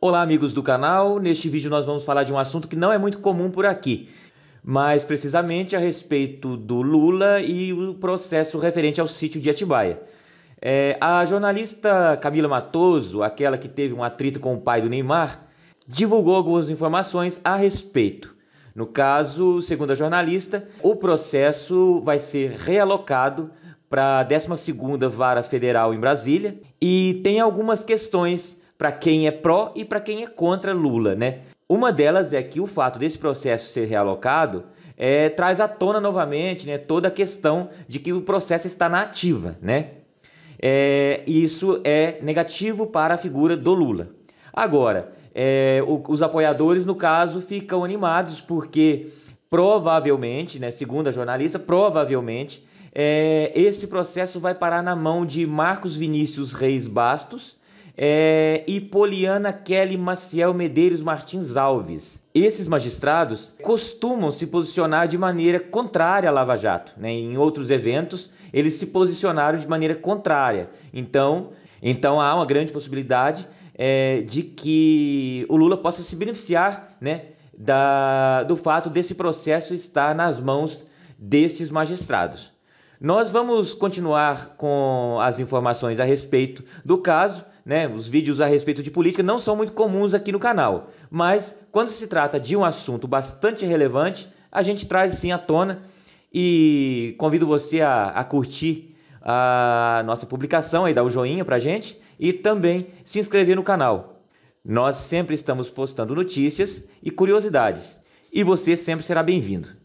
Olá amigos do canal, neste vídeo nós vamos falar de um assunto que não é muito comum por aqui, mas precisamente a respeito do Lula e o processo referente ao sítio de Atibaia. É, a jornalista Camila Matoso, aquela que teve um atrito com o pai do Neymar, divulgou algumas informações a respeito. No caso, segundo a jornalista, o processo vai ser realocado para a 12ª Vara Federal em Brasília e tem algumas questões para quem é pró e para quem é contra Lula, né? Uma delas é que o fato desse processo ser realocado é, traz à tona novamente né, toda a questão de que o processo está na ativa, né? É, isso é negativo para a figura do Lula. Agora, é, o, os apoiadores, no caso, ficam animados porque provavelmente, né, segundo a jornalista, provavelmente é, esse processo vai parar na mão de Marcos Vinícius Reis Bastos, é, e Poliana Kelly Maciel Medeiros Martins Alves. Esses magistrados costumam se posicionar de maneira contrária à Lava Jato. Né? Em outros eventos, eles se posicionaram de maneira contrária. Então, então há uma grande possibilidade é, de que o Lula possa se beneficiar né, da, do fato desse processo estar nas mãos desses magistrados. Nós vamos continuar com as informações a respeito do caso né, os vídeos a respeito de política não são muito comuns aqui no canal. Mas quando se trata de um assunto bastante relevante, a gente traz sim à tona e convido você a, a curtir a nossa publicação e dar um joinha pra gente e também se inscrever no canal. Nós sempre estamos postando notícias e curiosidades e você sempre será bem-vindo.